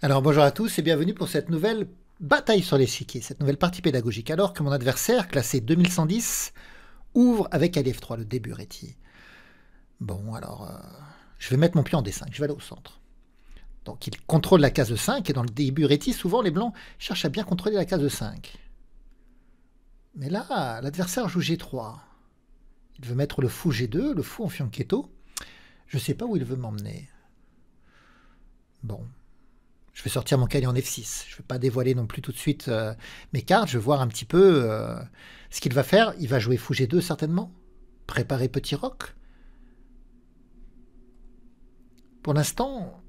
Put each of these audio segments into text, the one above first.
Alors bonjour à tous et bienvenue pour cette nouvelle bataille sur les l'échiquier, cette nouvelle partie pédagogique. Alors que mon adversaire, classé 2110, ouvre avec alif 3, le début réti. Bon, alors euh, je vais mettre mon pion en D5, je vais aller au centre. Donc il contrôle la case de 5 et dans le début réti, souvent les blancs cherchent à bien contrôler la case de 5. Mais là, l'adversaire joue G3. Il veut mettre le fou G2, le fou en fianchetto. Je ne sais pas où il veut m'emmener. Bon, je vais sortir mon cahier en F6. Je ne vais pas dévoiler non plus tout de suite euh, mes cartes. Je vais voir un petit peu euh, ce qu'il va faire. Il va jouer fou G2 certainement. Préparer petit Rock. Pour l'instant,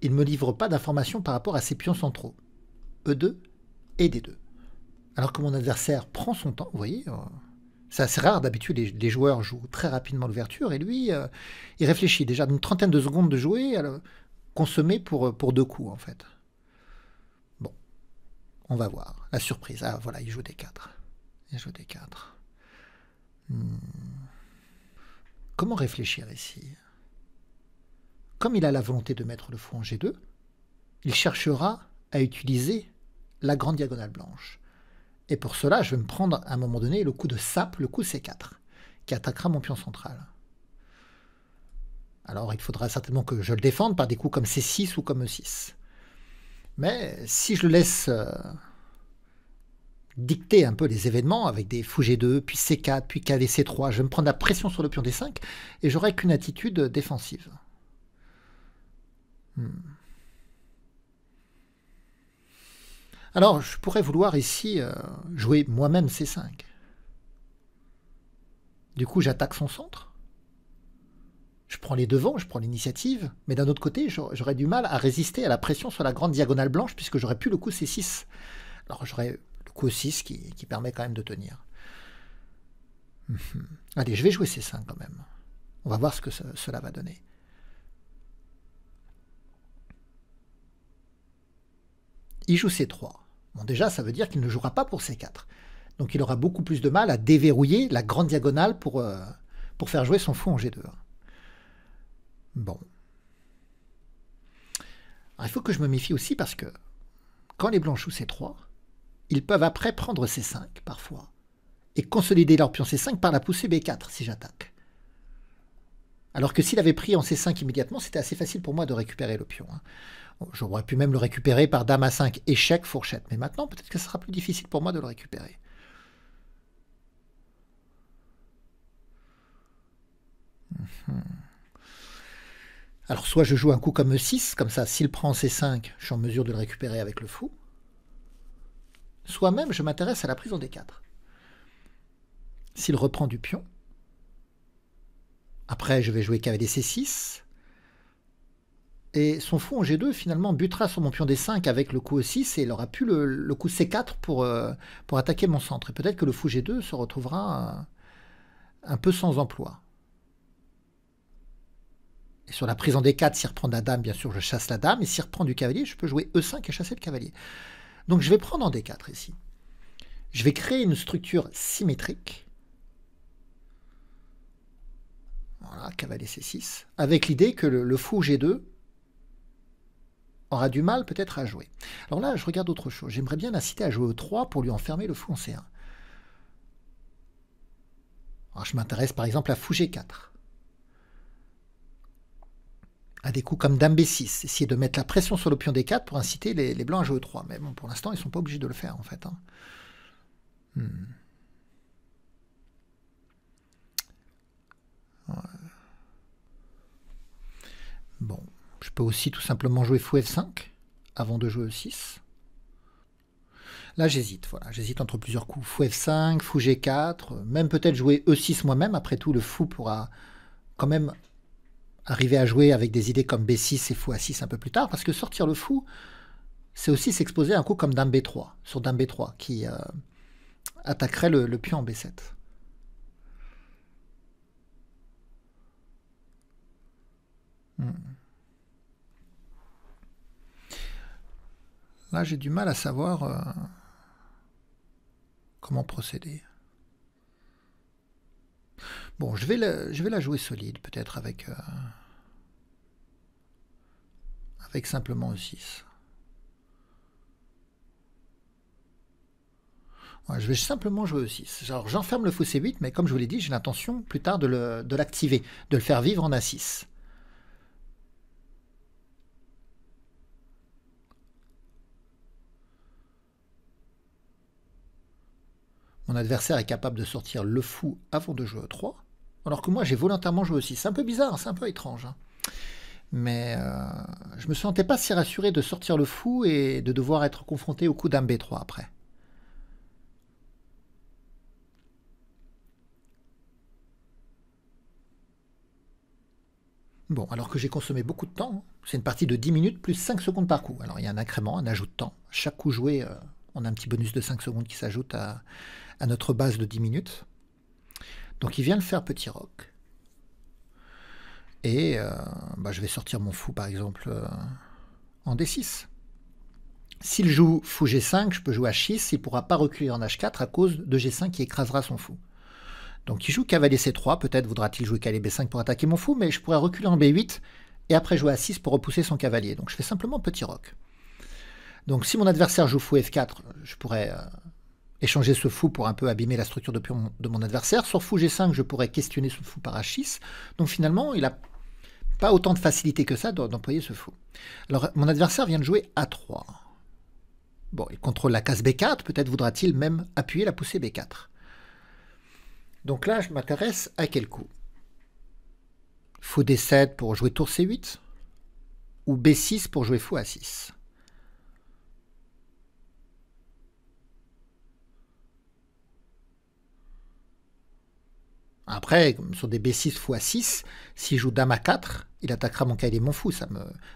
il ne me livre pas d'informations par rapport à ses pions centraux. E2 et D2. Alors que mon adversaire prend son temps, vous voyez, euh, c'est assez rare d'habitude, les, joueurs jouent très rapidement l'ouverture, et lui, il réfléchit déjà d'une trentaine de secondes de jouer, Consommé pour, euh, pour deux coups, en fait. Bon, on va voir. La surprise. Ah, voilà, il joue des 4. Il joue des 4. Hmm. Comment réfléchir ici Comme il a la volonté de mettre le fou en G2, il cherchera à utiliser la grande diagonale blanche. Et pour cela, je vais me prendre à un moment donné le coup de sap, le coup C4, qui attaquera mon pion central. Alors il faudra certainement que je le défende par des coups comme C6 ou comme E6. Mais si je le laisse euh, dicter un peu les événements avec des fou G2, puis C4, puis kdc 3 je vais me prendre la pression sur le pion D5 et j'aurai qu'une attitude défensive. Hmm. Alors, je pourrais vouloir ici euh, jouer moi-même C5. Du coup, j'attaque son centre je prends les devants, je prends l'initiative, mais d'un autre côté, j'aurais du mal à résister à la pression sur la grande diagonale blanche puisque j'aurais pu le coup C6. Alors j'aurais le coup 6 qui, qui, permet quand même de tenir. Mhm. Allez, je vais jouer C5 quand même. On va voir ce que cela va donner. Il joue C3. Bon, déjà, ça veut dire qu'il ne jouera pas pour C4. Donc il aura beaucoup plus de mal à déverrouiller la grande diagonale pour, euh, pour faire jouer son fou en G2. Bon. Ah, il faut que je me méfie aussi parce que quand les blancs jouent C3, ils peuvent après prendre C5 parfois et consolider leur pion C5 par la poussée B4 si j'attaque. Alors que s'il avait pris en C5 immédiatement, c'était assez facile pour moi de récupérer le pion. Hein. J'aurais pu même le récupérer par dame A5, échec, fourchette. Mais maintenant, peut-être que ce sera plus difficile pour moi de le récupérer. Hum, hum. Alors soit je joue un coup comme E6, comme ça, s'il prend C5, je suis en mesure de le récupérer avec le fou. Soit même je m'intéresse à la prise en D4. S'il reprend du pion, après je vais jouer cavalier C6, et son fou en G2 finalement butera sur mon pion D5 avec le coup E6 et il aura pu le, coup C4 pour, euh, pour attaquer mon centre. Et peut-être que le fou G2 se retrouvera un peu sans emploi. Et sur la prise en D4, s'il reprend la dame, bien sûr, je chasse la dame. Et s'il reprend du cavalier, je peux jouer E5 et chasser le cavalier. Donc je vais prendre en D4 ici. Je vais créer une structure symétrique. Voilà, cavalier C6. Avec l'idée que le, fou G2 aura du mal peut-être à jouer. Alors là, je regarde autre chose. J'aimerais bien inciter à jouer E3 pour lui enfermer le fou en C1. je m'intéresse par exemple à fou G4 à des coups comme Dame B6, essayer de mettre la pression sur le pion D4 pour inciter les, blancs à jouer E3. Mais bon, pour l'instant, ils sont pas obligés de le faire, en fait. Hein. Hmm. Bon, je peux aussi tout simplement jouer fou F5 avant de jouer E6. Là, j'hésite. Voilà, j'hésite entre plusieurs coups. Fou F5, fou G4, même peut-être jouer E6 moi-même. Après tout, le fou pourra quand même arriver à jouer avec des idées comme B6 et fou A6 un peu plus tard, parce que sortir le fou, c'est aussi s'exposer un coup comme Dame B3, sur Dame B3, qui euh, attaquerait le, pion en B7. Hmm. Là, j'ai du mal à savoir euh, comment procéder. Bon, je vais la, la jouer solide, peut-être avec, euh, avec simplement e 6. je vais simplement jouer e 6. Alors j'enferme le fou C8, mais comme je vous l'ai dit, j'ai l'intention plus tard de l'activer, de, le faire vivre en A6. Mon adversaire est capable de sortir le fou avant de jouer e 3. Alors que moi, j'ai volontairement joué aussi. C'est un peu bizarre, c'est un peu étrange. Hein. Mais euh, je me sentais pas si rassuré de sortir le fou et de devoir être confronté au coup d'un B3 après. Bon, alors que j'ai consommé beaucoup de temps, c'est une partie de 10 minutes plus 5 secondes par coup. Alors il y a un incrément, un ajout de temps. Chaque coup joué, euh, on a un petit bonus de 5 secondes qui s'ajoute à, à notre base de 10 minutes. Donc il vient le faire petit rock. Et euh, bah, je vais sortir mon fou par exemple euh, en D6. S'il joue fou G5, je peux jouer H6, il ne pourra pas reculer en H4 à cause de G5 qui écrasera son fou. Donc il joue cavalier C3, peut-être voudra-t-il jouer cavalier B5 pour attaquer mon fou, mais je pourrais reculer en B8 et après jouer à 6 pour repousser son cavalier. Donc je fais simplement petit rock. Donc si mon adversaire joue fou F4, je pourrais euh, échanger ce fou pour un peu abîmer la structure de, mon, adversaire. Sur fou g5, je pourrais questionner ce fou par h6. Donc finalement, il n'a pas autant de facilité que ça d'employer ce fou. Alors, mon adversaire vient de jouer a3. Bon, il contrôle la case b4, peut-être voudra-t-il même appuyer la poussée b4. Donc là, je m'intéresse à quel coup Fou d7 pour jouer tour c8 ou b6 pour jouer fou a6 Après, sur des B6 x 6, s'il joue dame à 4, il attaquera mon cahier et mon fou. Ça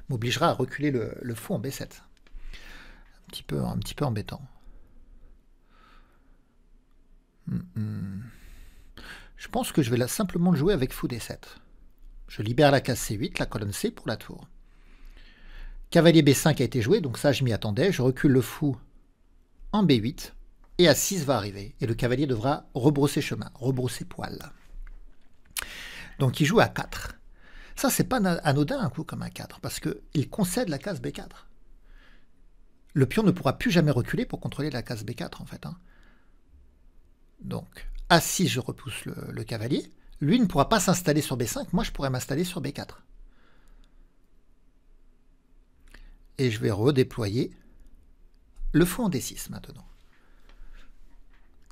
m'obligera à reculer le, fou en B7. Un petit peu, un petit peu embêtant. Hmm, hmm. Je pense que je vais simplement le jouer avec fou D7. Je libère la case C8, la colonne C pour la tour. Cavalier B5 a été joué, donc ça je m'y attendais. Je recule le fou en B8 et A6 va arriver. Et le cavalier devra rebrousser chemin, rebrousser poil. Donc il joue à 4. Ça, c'est pas anodin un coup comme un 4, parce qu'il concède la case B4. Le pion ne pourra plus jamais reculer pour contrôler la case B4, en fait. Hein. Donc, A6, je repousse le, le cavalier. Lui ne pourra pas s'installer sur B5, moi je pourrais m'installer sur B4. Et je vais redéployer le fou en D6 maintenant.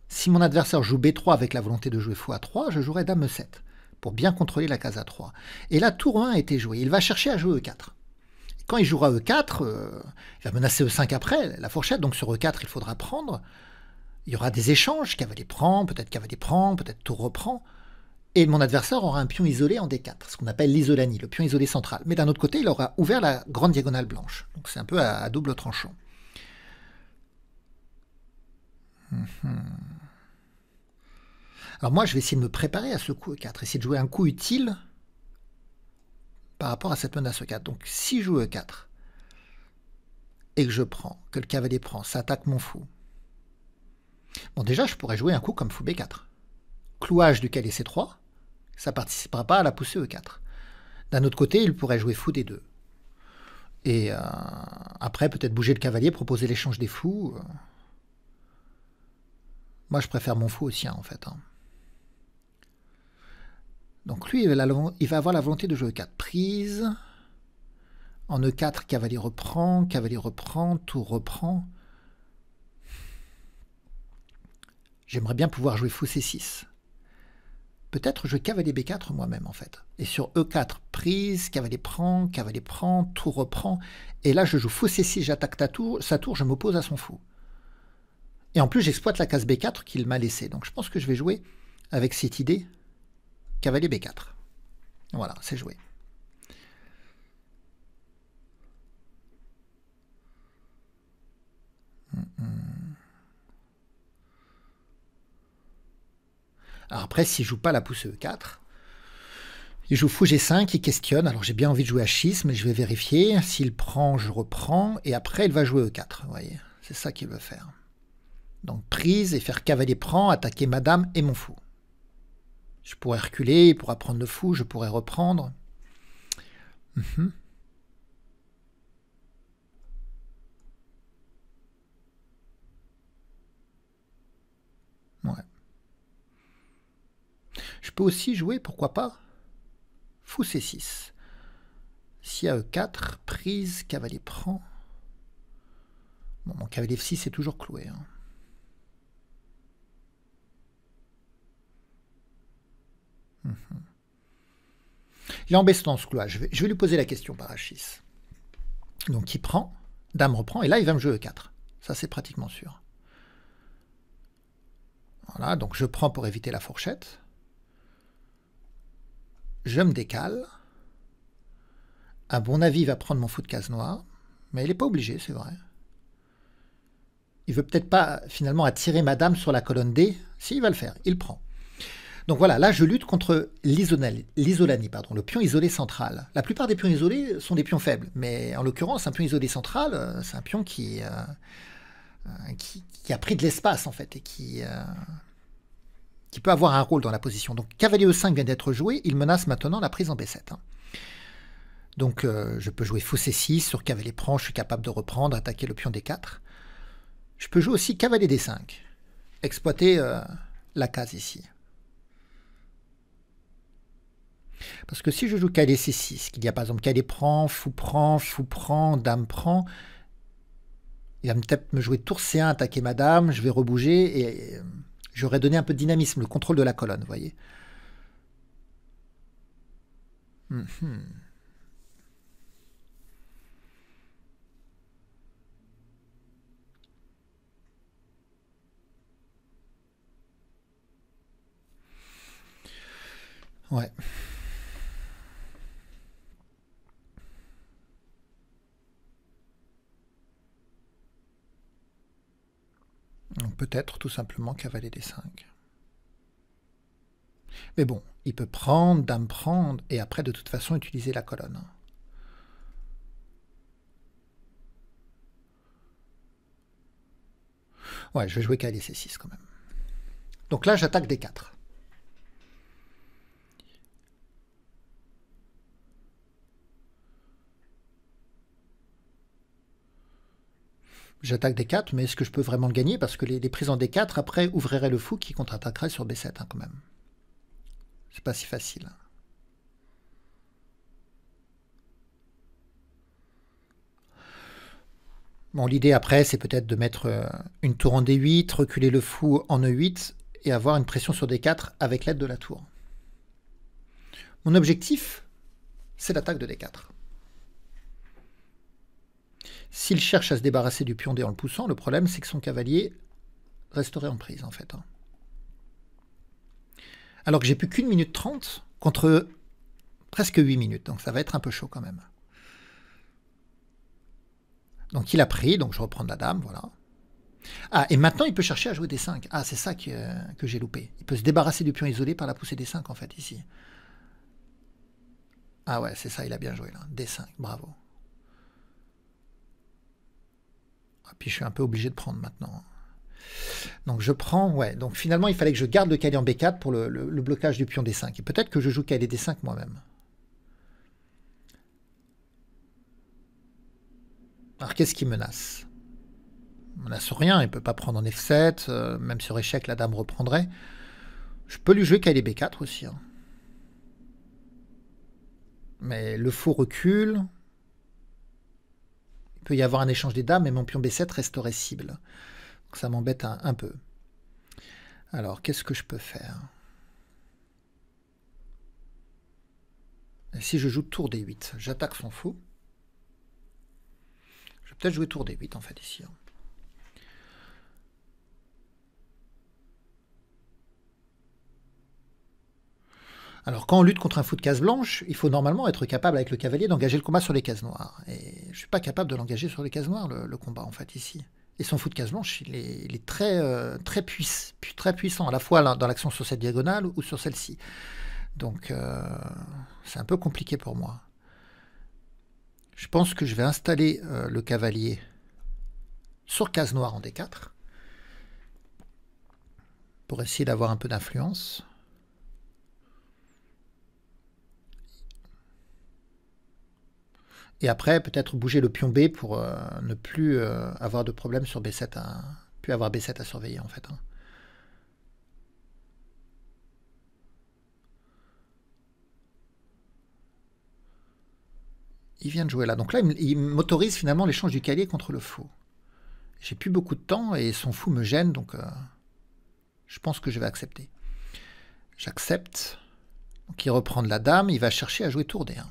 Si mon adversaire joue B3 avec la volonté de jouer fou à 3 je jouerai Dame 7 pour bien contrôler la case A3. Et là, tour 1 a été joué. Il va chercher à jouer E4. Quand il jouera E4, euh, il va menacer E5 après, la fourchette, donc sur E4, il faudra prendre. Il y aura des échanges, cavalier prend, peut-être cavalier prend, peut-être tour reprend. Et mon adversaire aura un pion isolé en D4, ce qu'on appelle l'isolanie, le pion isolé central. Mais d'un autre côté, il aura ouvert la grande diagonale blanche. Donc c'est un peu à, double tranchant. Hum, hum. Alors moi, je vais essayer de me préparer à ce coup E4, essayer de jouer un coup utile par rapport à cette menace E4. Donc si je joue E4 et que je prends, que le cavalier prend, ça attaque mon fou. Bon, déjà, je pourrais jouer un coup comme fou B4. Clouage du cavalier C3, ça participera pas à la poussée E4. D'un autre côté, il pourrait jouer fou D2. Et euh, après, peut-être bouger le cavalier, proposer l'échange des fous. Euh. Moi, je préfère mon fou aussi, sien en fait. Hein. Donc lui, il va avoir la volonté de jouer e 4 prise. En E4, cavalier reprend, cavalier reprend, tour reprend. J'aimerais bien pouvoir jouer fou C6. Peut-être je cavalier B4 moi-même en fait. Et sur E4, prise, cavalier prend, cavalier prend, tour reprend. Et là je joue fou C6, j'attaque tour, sa tour, je m'oppose à son fou. Et en plus j'exploite la case B4 qu'il m'a laissée. Donc je pense que je vais jouer avec cette idée cavalier B4. Voilà, c'est joué. Alors après, s'il joue pas la pousse E4, il joue fou G5, il questionne. Alors j'ai bien envie de jouer à 6 mais je vais vérifier. S'il prend, je reprends. Et après, il va jouer E4, vous voyez. C'est ça qu'il veut faire. Donc prise et faire cavalier prend, attaquer madame et mon fou. Je pourrais reculer, il pourra prendre le fou, je pourrais reprendre. Mhm. Ouais. Je peux aussi jouer, pourquoi pas, fou C6. Si a 4 e prise, cavalier prend. Bon, mon cavalier F6 est toujours cloué. Hein. Mhm. Il est embêtant ce coup Je vais, je vais lui poser la question par Donc il prend, dame reprend, et là il va me jouer E4. Ça c'est pratiquement sûr. Voilà, donc je prends pour éviter la fourchette. Je me décale. À bon avis, il va prendre mon fou de case noire. Mais il n'est pas obligé, c'est vrai. Il veut peut-être pas finalement attirer madame sur la colonne D. Si, il va le faire. Il prend. Donc voilà, là je lutte contre l'isolanie, pardon, le pion isolé central. La plupart des pions isolés sont des pions faibles, mais en l'occurrence, un pion isolé central, euh, c'est un pion euh, euh, qui, qui, a pris de l'espace en fait et qui, qui peut avoir un rôle dans la position. Donc cavalier E5 vient d'être joué, il menace maintenant la prise en B7. Hein. Donc je peux jouer fou 6 sur cavalier prend, je suis capable de reprendre, attaquer le pion D4. Je peux jouer aussi cavalier D5, exploiter la case ici. Parce que si je joue kdc C6, qu'il y a par exemple Kd prend, fou prend, fou prend, dame prend, il va peut-être me, jouer tour C1, attaquer ma dame, je vais rebouger et euh, j'aurais donné un peu de dynamisme, le contrôle de la colonne, vous voyez. Mhm. Ouais. Peut-être tout simplement cavaler des 5. Mais bon, il peut prendre, dame prendre, et après de toute façon utiliser la colonne. Ouais, je vais jouer ces 6 quand même. Donc là, j'attaque des 4. j'attaque D4, mais est-ce que je peux vraiment le gagner Parce que les, prises en D4, après, ouvriraient le fou qui contre-attaquerait sur B7 hein, quand même. C'est pas si facile. Hein. Bon, l'idée après, c'est peut-être de mettre euh, une tour en D8, reculer le fou en E8 et avoir une pression sur D4 avec l'aide de la tour. Mon objectif, c'est l'attaque de D4. S'il cherche à se débarrasser du pion D en le poussant, le problème c'est que son cavalier resterait en prise en fait. Hein. Alors que j'ai plus qu'une minute trente contre presque huit minutes, donc ça va être un peu chaud quand même. Donc il a pris, donc je reprends la dame, voilà. Ah, et maintenant il peut chercher à jouer des 5. Ah, c'est ça euh, que, j'ai loupé. Il peut se débarrasser du pion isolé par la poussée d 5 en fait ici. Ah ouais, c'est ça, il a bien joué là. D5, bravo. puis je suis un peu obligé de prendre maintenant. Donc je prends, ouais. Donc finalement, il fallait que je garde le cavalier en B4 pour le, blocage du pion D5. Et peut-être que je joue cavalier D5 moi-même. Alors qu'est-ce qui menace Il menace rien, il peut pas prendre en F7, euh, même sur échec, la dame reprendrait. Je peux lui jouer cavalier B4 aussi. Hein. Mais le faux recule, il peut y avoir un échange des dames, mais mon pion B7 resterait cible. ça m'embête un, peu. Alors, qu'est-ce que je peux faire si je joue tour D8, j'attaque son fou. Je vais peut-être jouer tour D8 en fait ici. Hein. Alors quand on lutte contre un fou de case blanche, il faut normalement être capable avec le cavalier d'engager le combat sur les cases noires. Et je suis pas capable de l'engager sur les cases noires, le, combat en fait ici. Et son fou de case blanche, il est, euh, très, puissant, à la fois dans l'action sur cette diagonale ou sur celle-ci. Donc euh, c'est un peu compliqué pour moi. Je pense que je vais installer euh, le cavalier sur case noire en D4 pour essayer d'avoir un peu d'influence. Et après, peut-être bouger le pion B pour euh, ne plus euh, avoir de problème sur B7 à... Hein. Plus avoir B7 à surveiller, en fait. Hein. Il vient de jouer là. Donc là, il m'autorise finalement l'échange du cahier contre le fou. J'ai plus beaucoup de temps et son fou me gêne, donc euh, je pense que je vais accepter. J'accepte. Donc il reprend de la dame, il va chercher à jouer tour D1. Hein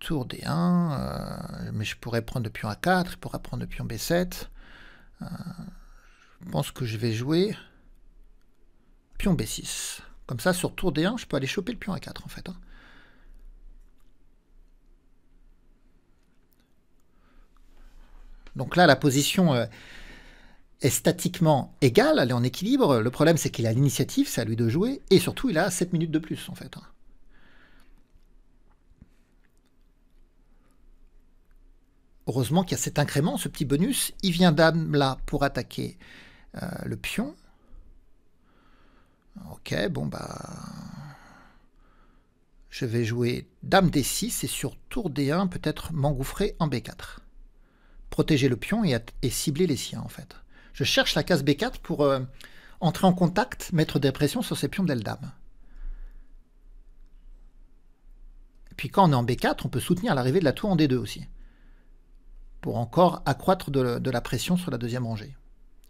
tour D1, euh, mais je pourrais prendre le pion A4, il pourra prendre le pion B7. Euh, je pense que je vais jouer pion B6. Comme ça, sur tour D1, je peux aller choper le pion A4 en fait. Hein. Donc là, la position euh, est statiquement égale, elle est en équilibre. Le problème, c'est qu'il a l'initiative, c'est à lui de jouer, et surtout, il a 7 minutes de plus en fait. Hein. heureusement qu'il y a cet incrément, ce petit bonus. Il vient dame là pour attaquer euh, le pion. Ok, bon bah... Je vais jouer dame d6 et sur tour d1 peut-être m'engouffrer en b4. Protéger le pion et, cibler les siens en fait. Je cherche la case b4 pour euh, entrer en contact, mettre des pressions sur ces pions de dame. Puis quand on est en b4, on peut soutenir l'arrivée de la tour en d2 aussi pour encore accroître de, la pression sur la deuxième rangée.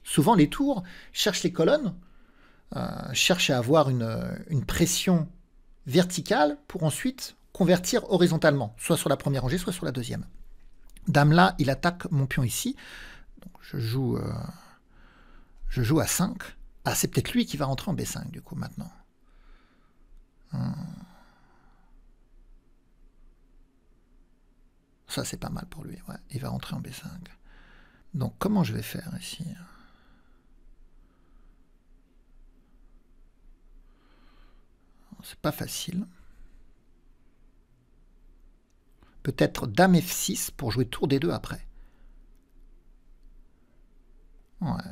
Souvent, les tours cherchent les colonnes, euh, cherchent à avoir une, pression verticale pour ensuite convertir horizontalement, soit sur la première rangée, soit sur la deuxième. Dame là, il attaque mon pion ici. je, joue, euh, je joue à 5. Ah, c'est peut-être lui qui va rentrer en B5 du coup maintenant. Hum. Ça, c'est pas mal pour lui. Il va rentrer en B5. Donc, comment je vais faire ici C'est pas facile. Peut-être Dame F6 pour jouer tour D2 après.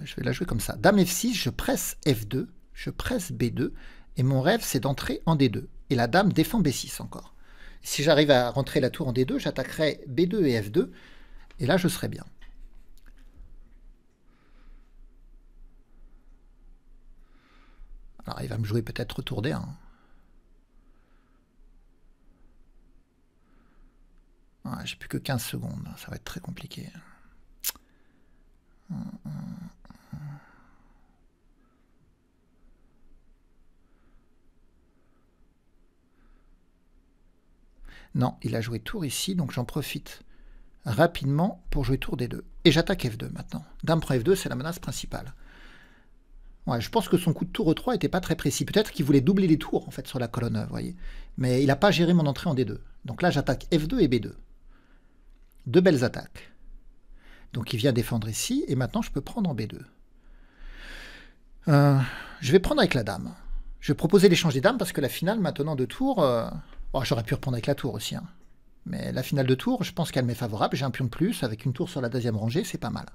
je vais la jouer comme ça. Dame F6, je presse F2, je presse B2, et mon rêve, c'est d'entrer en D2. Et la dame défend B6 encore. Si j'arrive à rentrer la tour en D2, j'attaquerai B2 et F2, et là je serai bien. Alors il va me jouer peut-être tour D1. J'ai plus que 15 secondes, ça va être très compliqué. Non, il a joué tour ici, donc j'en profite rapidement pour jouer tour D2. Et j'attaque F2 maintenant. Dame prend F2, c'est la menace principale. je pense que son coup de tour E3 n'était pas très précis. Peut-être qu'il voulait doubler les tours en fait sur la colonne, e, vous voyez. Mais il n'a pas géré mon entrée en D2. Donc là, j'attaque F2 et B2. Deux belles attaques. Donc il vient défendre ici, et maintenant je peux prendre en B2. Euh, je vais prendre avec la dame. Je vais proposer l'échange des dames parce que la finale maintenant de tour... Euh, J'aurais pu reprendre avec la tour aussi. Hein. Mais la finale de tour, je pense qu'elle m'est favorable. J'ai un pion de plus avec une tour sur la deuxième rangée, c'est pas mal.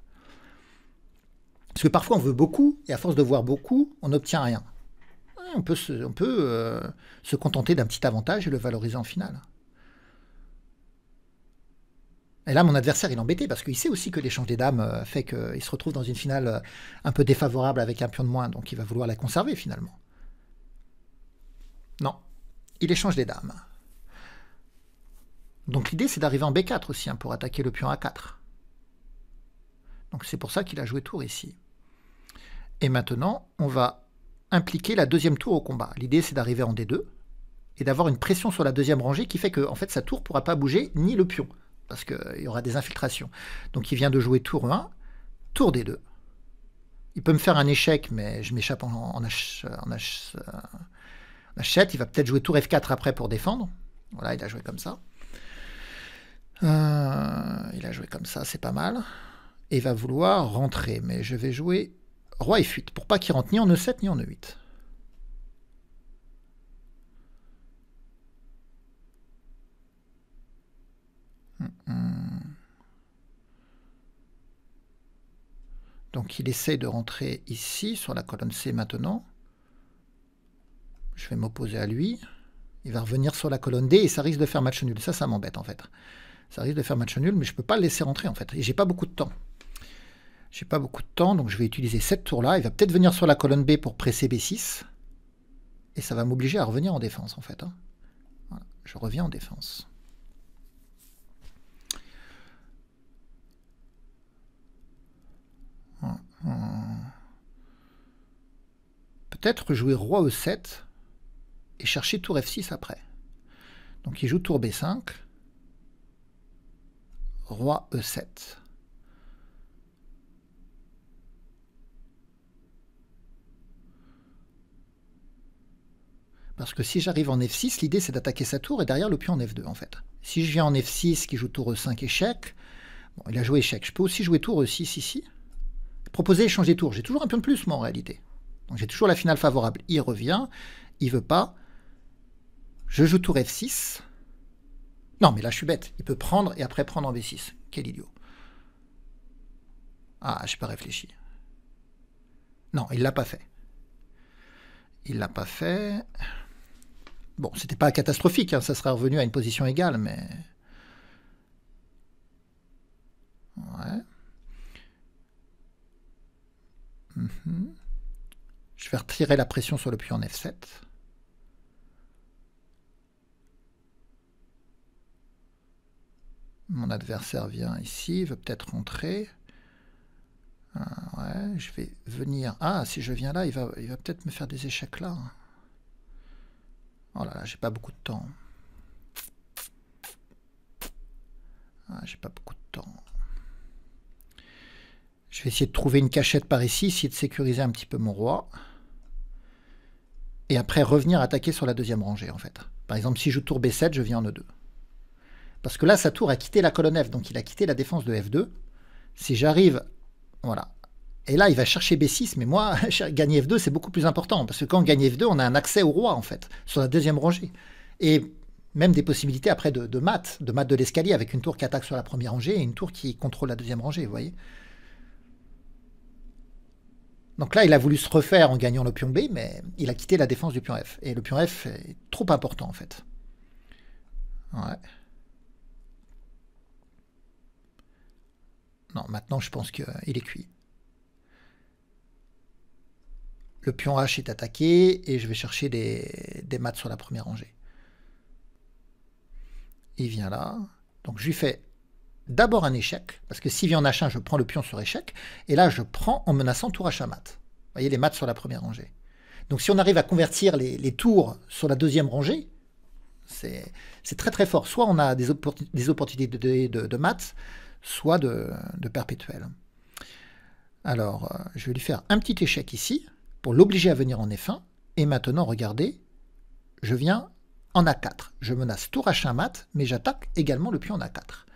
Parce que parfois on veut beaucoup, et à force de voir beaucoup, on n'obtient rien. On peut, se, euh, se contenter d'un petit avantage et le valoriser en finale. Et là, mon adversaire, il est embêté parce qu'il sait aussi que l'échange des dames euh, fait qu'il se retrouve dans une finale euh, un peu défavorable avec un pion de moins, donc il va vouloir la conserver finalement. Non, il échange des dames. Donc l'idée, c'est d'arriver en B4 aussi, hein, pour attaquer le pion A4. Donc c'est pour ça qu'il a joué tour ici. Et maintenant, on va impliquer la deuxième tour au combat. L'idée, c'est d'arriver en D2 et d'avoir une pression sur la deuxième rangée qui fait que en fait, sa tour ne pourra pas bouger, ni le pion, parce qu'il y aura des infiltrations. Donc il vient de jouer tour 1, tour D2. Il peut me faire un échec, mais je m'échappe en, H, en H, euh, Machette, il va peut-être jouer tour F4 après pour défendre. Voilà, il a joué comme ça. Euh, il a joué comme ça, c'est pas mal. Et va vouloir rentrer, mais je vais jouer roi et 8 pour pas qu'il rentre ni en E7 ni en E8. Donc il essaie de rentrer ici sur la colonne C maintenant je vais m'opposer à lui, il va revenir sur la colonne D et ça risque de faire match nul. Ça, ça m'embête en fait. Ça risque de faire match nul, mais je ne peux pas le laisser rentrer en fait. Et j'ai pas beaucoup de temps. J'ai pas beaucoup de temps, donc je vais utiliser cette tour-là. Il va peut-être venir sur la colonne B pour presser B6. Et ça va m'obliger à revenir en défense en fait. Hein. Je reviens en défense. Peut-être jouer roi E7 et chercher tour F6 après. Donc il joue tour B5, roi E7. Parce que si j'arrive en F6, l'idée c'est d'attaquer sa tour et derrière le pion en F2 en fait. Si je viens en F6 qui joue tour E5 échec, bon, il a joué échec. Je peux aussi jouer tour E6 ici. Proposer échanger tour. J'ai toujours un pion de plus moi en réalité. Donc j'ai toujours la finale favorable. Il revient, il veut pas. Je joue tour F6. Non, mais là, je suis bête. Il peut prendre et après prendre en B6. Quel idiot. Ah, je n'ai pas réfléchi. Non, il l'a pas fait. Il l'a pas fait. Bon, c'était pas catastrophique, hein. ça serait revenu à une position égale, mais. Ouais. Mhm. Je vais retirer la pression sur le puits en F7. Mon adversaire vient ici, il veut peut-être rentrer. Euh, ouais, je vais venir. Ah, si je viens là, il va, il va peut-être me faire des échecs là. Oh là là, j'ai pas beaucoup de temps. Ah, j'ai pas beaucoup de temps. Je vais essayer de trouver une cachette par ici, essayer de sécuriser un petit peu mon roi. Et après revenir attaquer sur la deuxième rangée en fait. Par exemple, si je joue tour B7, je viens en E2. Parce que là, sa tour a quitté la colonne F, donc il a quitté la défense de F2. Si j'arrive, voilà. Et là, il va chercher B6, mais moi, gagner F2, c'est beaucoup plus important. Parce que quand on gagne F2, on a un accès au roi, en fait, sur la deuxième rangée. Et même des possibilités après de, de maths, de maths de l'escalier, avec une tour qui attaque sur la première rangée et une tour qui contrôle la deuxième rangée, vous voyez donc là, il a voulu se refaire en gagnant le pion B, mais il a quitté la défense du pion F. Et le pion F est trop important, en fait. Ouais. Non, maintenant je pense qu'il est cuit. Le pion H est attaqué et je vais chercher des, maths sur la première rangée. Il vient là. Donc je lui fais d'abord un échec, parce que s'il vient en h je prends le pion sur échec, et là je prends en menaçant tour H à mat. Vous voyez les maths sur la première rangée. Donc si on arrive à convertir les, tours sur la deuxième rangée, c'est très très fort. Soit on a des, des opportunités de, de, de maths, soit de, perpétuel. Alors, euh, je vais lui faire un petit échec ici pour l'obliger à venir en F1. Et maintenant, regardez, je viens en A4. Je menace tour H1 mat, mais j'attaque également le pion en A4.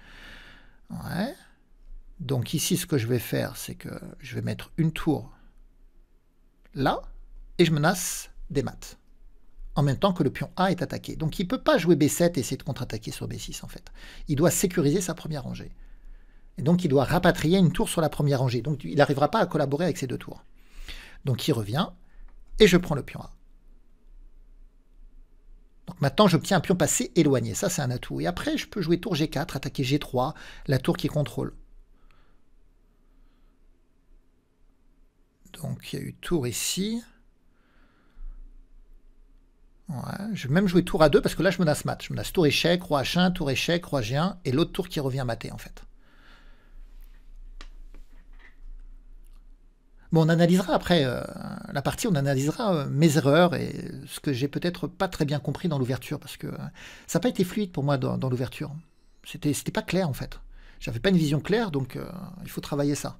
Donc ici, ce que je vais faire, c'est que je vais mettre une tour là, et je menace des maths. En même temps que le pion A est attaqué. Donc il ne peut pas jouer B7 et essayer de contre-attaquer sur B6 en fait. Il doit sécuriser sa première rangée. Et donc il doit rapatrier une tour sur la première rangée. Donc il n'arrivera pas à collaborer avec ces deux tours. Donc il revient et je prends le pion A. Donc maintenant, j'obtiens un pion passé éloigné. Ça, c'est un atout. Et après, je peux jouer tour G4, attaquer G3, la tour qui contrôle. Donc il y a eu tour ici. je vais même jouer tour a 2 parce que là je menace mat. Je menace tour échec, roi H1, tour échec, roi G1 et l'autre tour qui revient mater en fait. Bon, on analysera après euh, la partie, on analysera euh, mes erreurs et ce que j'ai peut-être pas très bien compris dans l'ouverture, parce que euh, ça n'a pas été fluide pour moi dans, l'ouverture. C'était, c'était pas clair en fait. J'avais pas une vision claire, donc il faut travailler ça.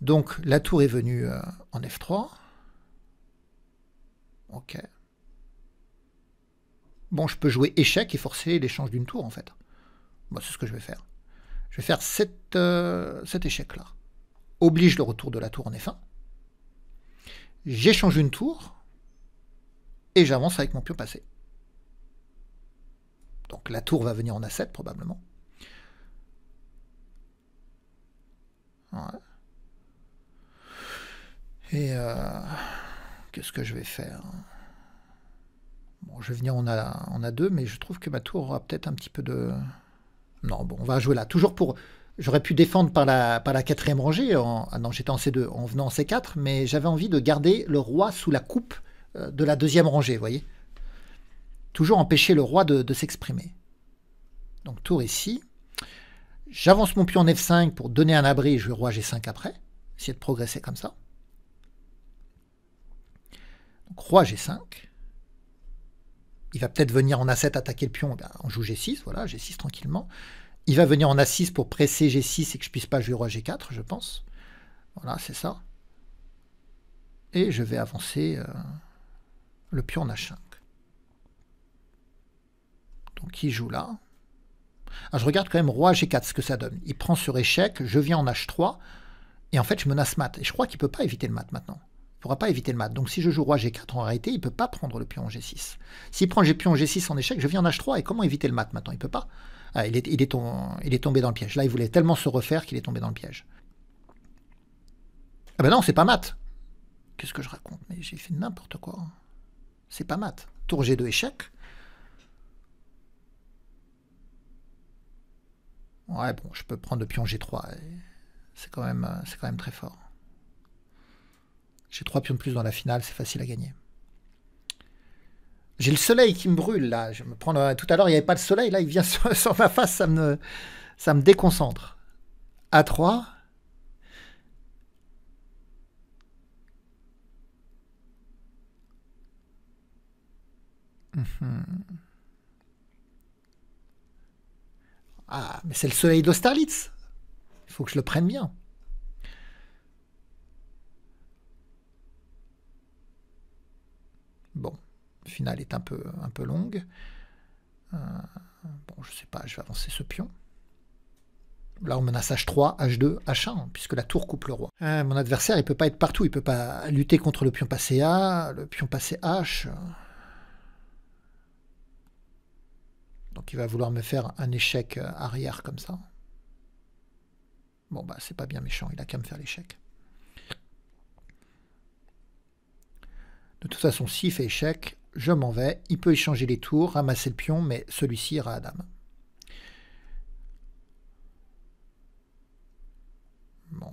Donc la tour est venue en F3. Ok. Bon, je peux jouer échec et forcer l'échange d'une tour en fait. Bon, c'est ce que je vais faire. Je vais faire cet échec là oblige le retour de la tour en F1. J'échange une tour et j'avance avec mon pion passé. Donc la tour va venir en A7 probablement. Et euh, qu'est-ce que je vais faire Bon, je vais venir en A, en A2, mais je trouve que ma tour aura peut-être un petit peu de... Non, bon, on va jouer là. Toujours pour J'aurais pu défendre par la, quatrième rangée, en, ah non j'étais en C2, en venant en C4, mais j'avais envie de garder le roi sous la coupe euh, de la deuxième rangée, vous voyez. Toujours empêcher le roi de, s'exprimer. Donc tour ici. J'avance mon pion en F5 pour donner un abri je vais roi G5 après. Essayer de progresser comme ça. Donc roi G5. Il va peut-être venir en A7 attaquer le pion, ben, on joue G6, voilà, G6 tranquillement il va venir en A6 pour presser G6 et que je puisse pas jouer roi G4, je pense. Voilà, c'est ça. Et je vais avancer euh, le pion en H5. Donc il joue là. Ah, je regarde quand même roi G4 ce que ça donne. Il prend sur échec, je viens en H3. Et en fait, je menace mat. Et je crois qu'il ne peut pas éviter le mat maintenant. Il ne pourra pas éviter le mat. Donc si je joue roi G4 en réalité, il ne peut pas prendre le pion en G6. S'il prend le pion en G6 en échec, je viens en H3. Et comment éviter le mat maintenant Il ne peut pas. Ah, il, est, il, est tombé, dans le piège. Là, il voulait tellement se refaire qu'il est tombé dans le piège. Ah ben non, c'est pas mat Qu'est-ce que je raconte Mais j'ai fait n'importe quoi. C'est pas mat Tour G2 échec. Ouais, bon, je peux prendre le pion G3. C'est quand, même, quand même très fort. J'ai 3 pions de plus dans la finale, c'est facile à gagner. J'ai le soleil qui me brûle là. Je me prends euh, tout à l'heure, il n'y avait pas de soleil là, il vient sur, ma face, ça me ça me déconcentre. A3 mhm. Ah, mais c'est le soleil d'Austerlitz. Il faut que je le prenne bien. finale est un peu, un peu longue. Euh, bon, je sais pas, je vais avancer ce pion. Là, on menace H3, H2, H1, puisque la tour coupe le roi. Euh, mon adversaire, il peut pas être partout. Il peut pas lutter contre le pion passé A, le pion passé H. Donc, il va vouloir me faire un échec euh, arrière comme ça. Bon, bah, c'est pas bien méchant. Il a qu'à me faire l'échec. De toute façon, s'il fait échec, je m'en vais, il peut échanger les tours, ramasser le pion, mais celui-ci ira à dame. Bon,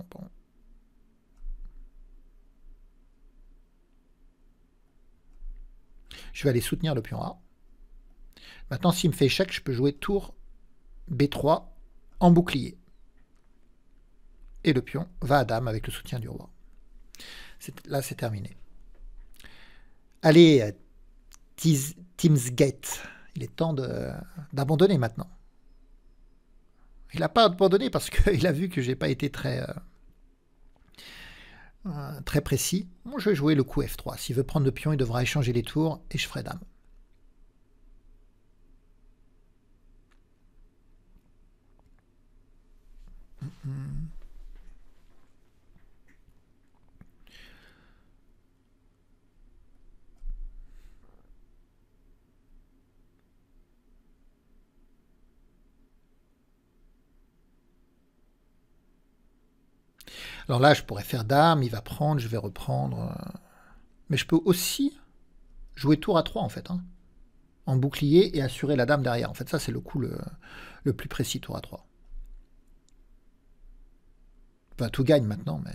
Je vais aller soutenir le pion A. Maintenant, s'il me fait échec, je peux jouer tour B3 en bouclier. Et le pion va à dame avec le soutien du roi. Là, c'est terminé. Allez, Teams Gate, Il est temps d'abandonner maintenant. Il n'a pas abandonné parce qu'il a vu que je n'ai pas été très, euh, euh, très précis. je vais jouer le coup F3. S'il veut prendre le pion, il devra échanger les tours et je ferai dame. Mm, mm. Alors là, je pourrais faire dame, il va prendre, je vais reprendre. Euh. Mais je peux aussi jouer tour à 3 en fait. Hein. en bouclier et assurer la dame derrière. En fait, ça c'est le coup le, le, plus précis tour à 3. Enfin, tout gagne maintenant, mais...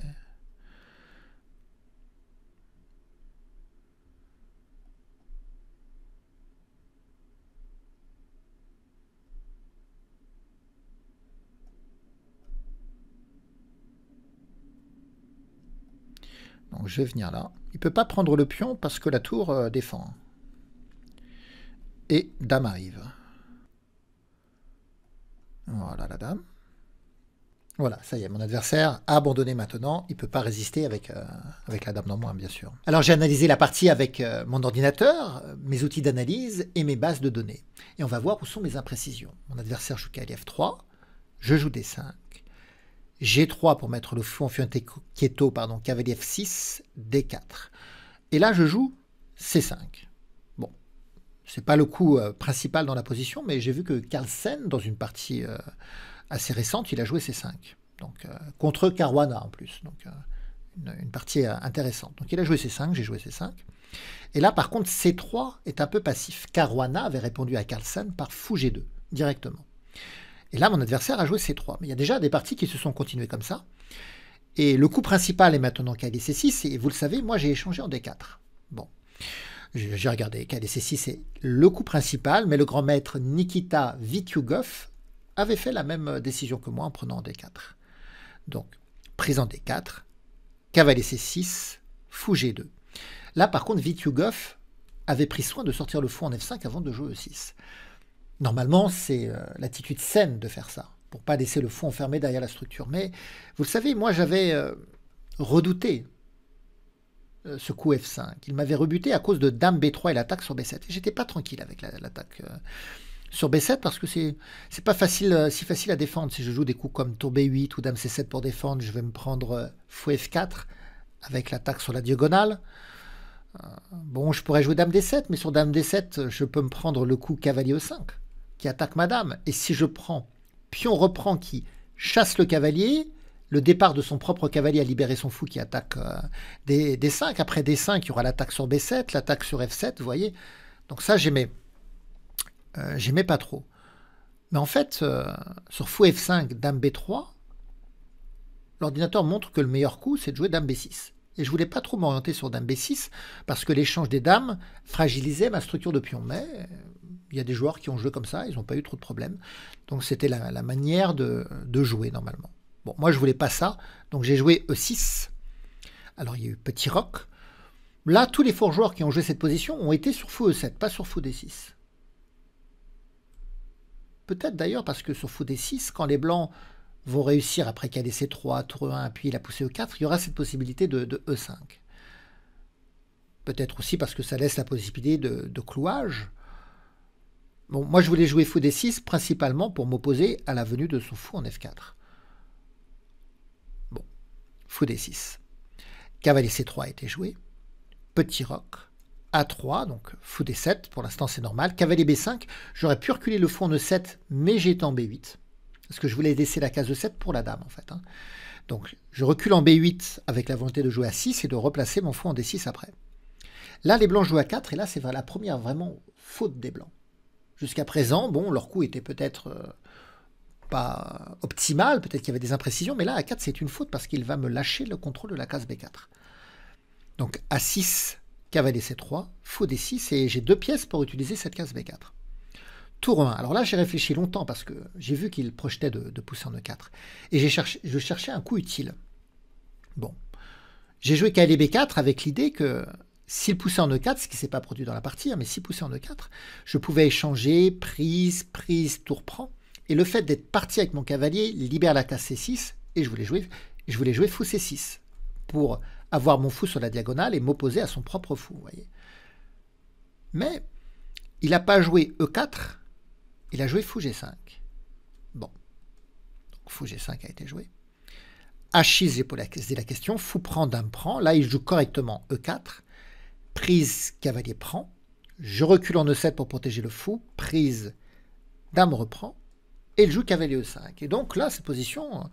Donc je vais venir là. Il ne peut pas prendre le pion parce que la tour euh, défend. Et dame arrive. Voilà la dame. Voilà, ça y est, mon adversaire a abandonné maintenant. Il ne peut pas résister avec, euh, avec la dame dans moi, bien sûr. Alors j'ai analysé la partie avec euh, mon ordinateur, mes outils d'analyse et mes bases de données. Et on va voir où sont mes imprécisions. Mon adversaire joue KLF3. Je joue D5. G3 pour mettre le fou en keto, pardon, cavalier F6, D4. Et là, je joue C5. Bon, c'est pas le coup euh, principal dans la position, mais j'ai vu que Carlsen, dans une partie euh, assez récente, il a joué C5. Donc, euh, contre Caruana en plus. Donc, une, une, partie intéressante. Donc, il a joué C5, j'ai joué C5. Et là, par contre, C3 est un peu passif. Caruana avait répondu à Carlsen par fou G2, directement. Et là, mon adversaire a joué C3. Mais il y a déjà des parties qui se sont continuées comme ça. Et le coup principal est maintenant KDC6. Et vous le savez, moi, j'ai échangé en D4. Bon. J'ai regardé KDC6, c'est le coup principal. Mais le grand maître Nikita Vityugov avait fait la même décision que moi en prenant en D4. Donc, prise en D4, cavalier C6, fou G2. Là, par contre, Vityugov avait pris soin de sortir le fou en F5 avant de jouer E6. Normalement, c'est euh, l'attitude saine de faire ça, pour pas laisser le fond enfermé derrière la structure. Mais vous le savez, moi j'avais euh, redouté euh, ce coup F5. Il m'avait rebuté à cause de Dame B3 et l'attaque sur B7. J'étais pas tranquille avec l'attaque sur B7 parce que c'est c'est pas facile si facile à défendre. Si je joue des coups comme tour B8 ou Dame C7 pour défendre, je vais me prendre fou F4 avec l'attaque sur la diagonale. Bon, je pourrais jouer Dame D7, mais sur Dame D7, je peux me prendre le coup cavalier E5 qui attaque madame. Et si je prends pion reprend qui chasse le cavalier, le départ de son propre cavalier a libéré son fou qui attaque euh, des, 5. Après des 5, il y aura l'attaque sur B7, l'attaque sur F7, vous voyez. Donc ça, j'aimais. Euh, j'aimais pas trop. Mais en fait, euh, sur fou F5, dame B3, l'ordinateur montre que le meilleur coup, c'est de jouer dame B6. Et je voulais pas trop m'orienter sur dame B6 parce que l'échange des dames fragilisait ma structure de pion. Mais il y a des joueurs qui ont joué comme ça, ils n'ont pas eu trop de problèmes. Donc c'était la, manière de, jouer normalement. Bon, moi je voulais pas ça, donc j'ai joué E6. Alors il y a eu petit roc. Là, tous les forts joueurs qui ont joué cette position ont été sur fou E7, pas sur fou D6. Peut-être d'ailleurs parce que sur fou D6, quand les blancs vont réussir après qu'il a 3, tour 1, puis il a poussé E4, il y aura cette possibilité de, E5. E Peut-être aussi parce que ça laisse la possibilité de clouage Bon, moi, je voulais jouer fou d6 principalement pour m'opposer à la venue de son fou en f4. Bon, fou d6. Cavalier c3 a été joué. Petit roc. A3, donc fou d7, pour l'instant c'est normal. Cavalier b5, j'aurais pu reculer le fou en e7, mais j'étais en b8. Parce que je voulais laisser la case e7 pour la dame, en fait. Hein. Donc je recule en b8 avec la volonté de jouer à 6 et de replacer mon fou en d6 après. Là, les blancs jouent à 4, et là, c'est la première vraiment faute des blancs. Jusqu'à présent, bon, leur coup était peut-être euh, pas optimal, peut-être qu'il y avait des imprécisions, mais là, a 4, c'est une faute parce qu'il va me lâcher le contrôle de la case B4. Donc a 6, cavalier C3, faux D6, et j'ai deux pièces pour utiliser cette case B4. Tour 1. Alors là, j'ai réfléchi longtemps parce que j'ai vu qu'il projetait de, pousser en E4. Et cherché, je cherchais un coup utile. Bon. J'ai joué cavalier B4 avec l'idée que s'il poussait en E4, ce qui ne s'est pas produit dans la partie, hein, mais s'il poussait en E4, je pouvais échanger prise, prise, tour prend. Et le fait d'être parti avec mon cavalier libère la case C6 et je voulais jouer, je voulais jouer fou C6 pour avoir mon fou sur la diagonale et m'opposer à son propre fou. Voyez. Mais il n'a pas joué E4, il a joué fou G5. Bon. Donc fou G5 a été joué. H6, j'ai posé la question, fou prend, dame prend. Là, il joue correctement E4. Prise, cavalier prend. Je recule en E7 pour protéger le fou. Prise, dame reprend. Et il joue cavalier E5. Et donc là, cette position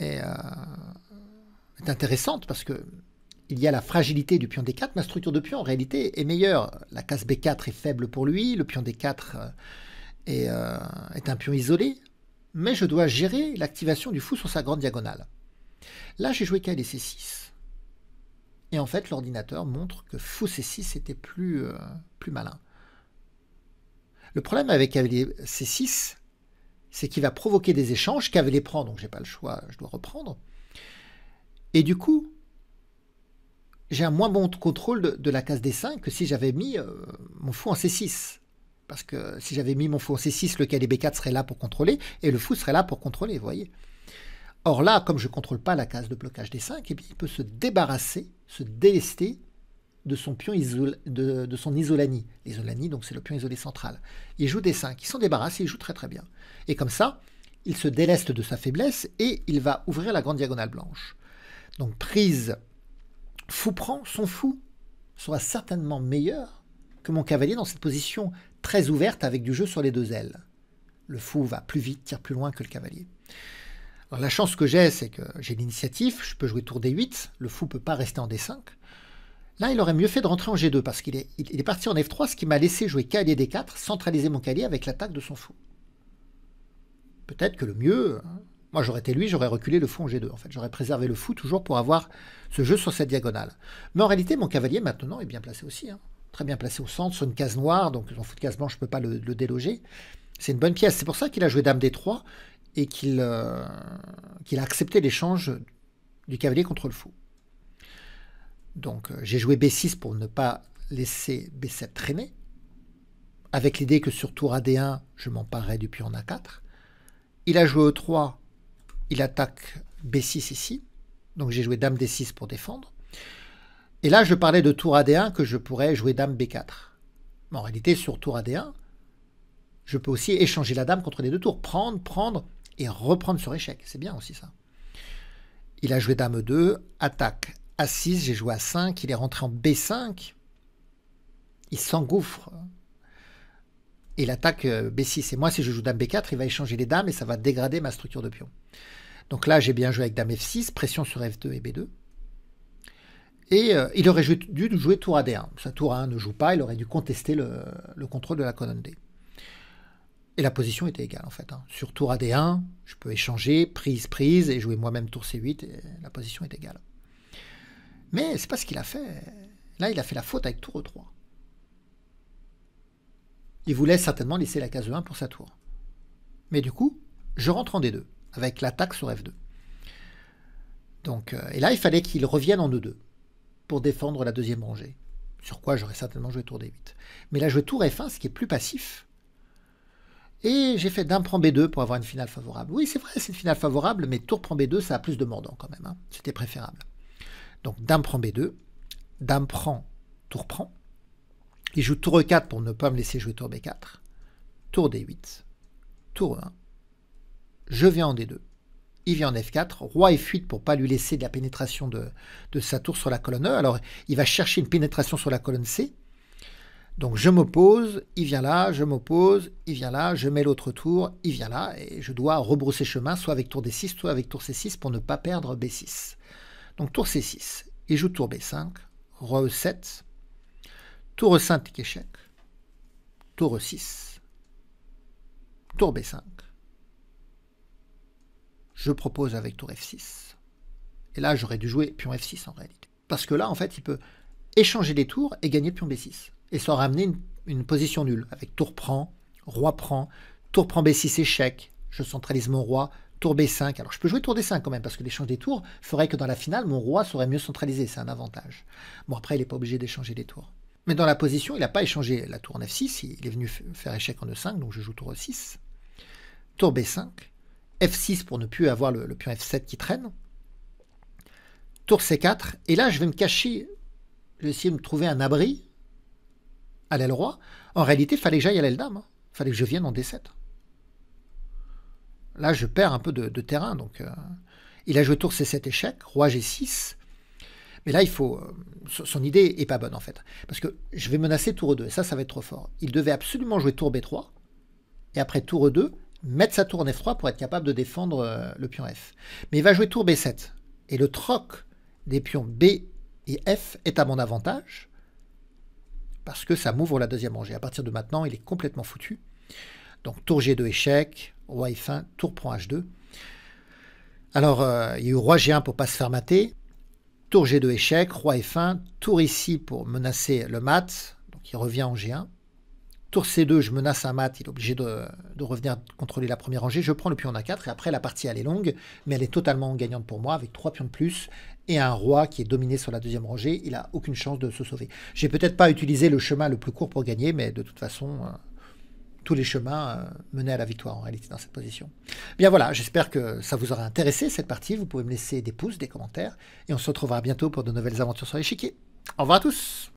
euh, euh, est, intéressante parce que il y a la fragilité du pion D4. Ma structure de pion, en réalité, est meilleure. La case B4 est faible pour lui. Le pion D4 euh, est, est un pion isolé. Mais je dois gérer l'activation du fou sur sa grande diagonale. Là, j'ai joué cavalier C6. Et en fait, l'ordinateur montre que fou c 6 était plus, euh, plus malin. Le problème avec C6, c'est qu'il va provoquer des échanges. Cavalier prend, donc j'ai pas le choix, je dois reprendre. Et du coup, j'ai un moins bon contrôle de, la case D5 que si j'avais mis euh, mon fou en C6. Parce que si j'avais mis mon fou en C6, le cavalier B4 serait là pour contrôler, et le fou serait là pour contrôler, vous voyez. Or là, comme je ne contrôle pas la case de blocage des 5, eh il peut se débarrasser, se délester de son pion isolé de, son isolani. L'isolani, donc c'est le pion isolé central. Il joue des 5, il s'en débarrasse, il joue très très bien. Et comme ça, il se déleste de sa faiblesse et il va ouvrir la grande diagonale blanche. Donc prise, fou prend, son fou sera certainement meilleur que mon cavalier dans cette position très ouverte avec du jeu sur les deux ailes. Le fou va plus vite, tire plus loin que le cavalier la chance que j'ai, c'est que j'ai l'initiative, je peux jouer tour D8, le fou peut pas rester en D5. Là, il aurait mieux fait de rentrer en G2 parce qu'il est, parti en F3, ce qui m'a laissé jouer cavalier D4, centraliser mon cavalier avec l'attaque de son fou. Peut-être que le mieux, hein, moi j'aurais été lui, j'aurais reculé le fou en G2. En fait, j'aurais préservé le fou toujours pour avoir ce jeu sur cette diagonale. Mais en réalité, mon cavalier maintenant est bien placé aussi. Hein. très bien placé au centre, sur une case noire, donc son fou de case blanche, je ne peux pas le, le déloger. C'est une bonne pièce. C'est pour ça qu'il a joué Dame D3 et euh, qu'il a accepté l'échange du cavalier contre le fou. Donc euh, j'ai joué B6 pour ne pas laisser B7 traîner, avec l'idée que sur tour AD1, je m'emparerai du pion A4. Il a joué E3, il attaque B6 ici, donc j'ai joué Dame D6 pour défendre. Et là, je parlais de tour AD1 que je pourrais jouer Dame B4. Mais en réalité, sur tour AD1, je peux aussi échanger la dame contre les deux tours. Prendre, prendre, et reprendre sur échec. C'est bien aussi ça. Il a joué dame 2, attaque a 6, j'ai joué à 5, il est rentré en B5. Il s'engouffre. Il attaque euh, B6. Et moi, si je joue dame B4, il va échanger les dames et ça va dégrader ma structure de pion. Donc là, j'ai bien joué avec dame F6, pression sur F2 et B2. Et euh, il aurait dû jouer tour à D1. Sa tour A1 ne joue pas, il aurait dû contester le contrôle de la colonne D. Et la position était égale en fait. Hein. Sur tour ad 1 je peux échanger, prise, prise, et jouer moi-même tour C8, et la position est égale. Mais c'est pas ce qu'il a fait. Là, il a fait la faute avec tour E3. Il voulait certainement laisser la case E1 pour sa tour. Mais du coup, je rentre en D2, avec l'attaque sur F2. Donc, euh, et là, il fallait qu'il revienne en E2 pour défendre la deuxième rangée. Sur quoi j'aurais certainement joué tour D8. Mais là, je jouer tour F1, ce qui est plus passif, et j'ai fait Dame prend B2 pour avoir une finale favorable. Oui, c'est vrai, c'est une finale favorable, mais Tour prend B2, ça a plus de mordant quand même. Hein. C'était préférable. Donc Dame prend B2, Dame prend, Tour prend. Il joue Tour E4 pour ne pas me laisser jouer Tour B4. Tour D8, Tour E1. Je viens en D2. Il vient en F4, roi f fuite pour ne pas lui laisser de la pénétration de, de sa tour sur la colonne E. Alors, il va chercher une pénétration sur la colonne C, donc je m'oppose, il vient là, je m'oppose, il vient là, je mets l'autre tour, il vient là, et je dois rebrousser chemin, soit avec tour D6, soit avec tour C6 pour ne pas perdre B6. Donc tour C6, il joue tour B5, Roi E7, tour E5 échec, tour E6, tour B5. Je propose avec tour F6. Et là, j'aurais dû jouer pion F6 en réalité. Parce que là, en fait, il peut échanger les tours et gagner pion B6 et sans ramener une, position nulle, avec tour prend, roi prend, tour prend B6 échec, je centralise mon roi, tour B5. Alors je peux jouer tour D5 quand même, parce que l'échange des tours ferait que dans la finale, mon roi serait mieux centralisé, c'est un avantage. Bon après, il n'est pas obligé d'échanger des tours. Mais dans la position, il n'a pas échangé la tour en F6, il est venu faire échec en E5, donc je joue tour E6. Tour B5, F6 pour ne plus avoir le pion F7 qui traîne. Tour C4, et là je vais me cacher, je vais essayer de me trouver un abri à l'aile roi, en réalité, il fallait que j'aille à l'aile dame. Hein. il Fallait que je vienne en D7. Là, je perds un peu de, terrain. Donc, euh. il a joué tour C7 échec, roi G6. Mais là, il faut. Euh, son idée est pas bonne, en fait. Parce que je vais menacer tour E2, et ça, ça va être trop fort. Il devait absolument jouer tour B3, et après tour E2, mettre sa tour en F3 pour être capable de défendre euh, le pion F. Mais il va jouer tour B7. Et le troc des pions B et F est à mon avantage parce que ça m'ouvre la deuxième rangée. À partir de maintenant, il est complètement foutu. Donc tour G2 échec, roi F1, tour prend H2. Alors, euh, il y a eu roi G1 pour pas se faire mater, tour G2 échec, roi F1, tour ici pour menacer le mat, donc il revient en G1. Tour C2, je menace un mat, il est obligé de, revenir contrôler la première rangée. Je prends le pion A4 et après la partie elle est longue, mais elle est totalement gagnante pour moi avec trois pions de plus et un roi qui est dominé sur la deuxième rangée, il n'a aucune chance de se sauver. J'ai peut-être pas utilisé le chemin le plus court pour gagner, mais de toute façon, euh, tous les chemins euh, menaient à la victoire en réalité dans cette position. Bien voilà, j'espère que ça vous aura intéressé cette partie. Vous pouvez me laisser des pouces, des commentaires, et on se retrouvera bientôt pour de nouvelles aventures sur l'échiquier. Au revoir à tous